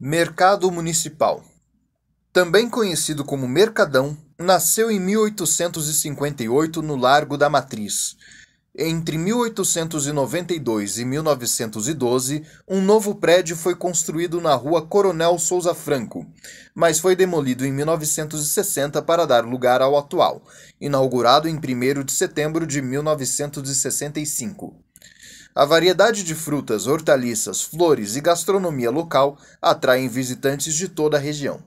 Mercado Municipal também conhecido como Mercadão, nasceu em 1858 no Largo da Matriz. Entre 1892 e 1912, um novo prédio foi construído na rua Coronel Souza Franco, mas foi demolido em 1960 para dar lugar ao atual, inaugurado em 1 de setembro de 1965. A variedade de frutas, hortaliças, flores e gastronomia local atraem visitantes de toda a região.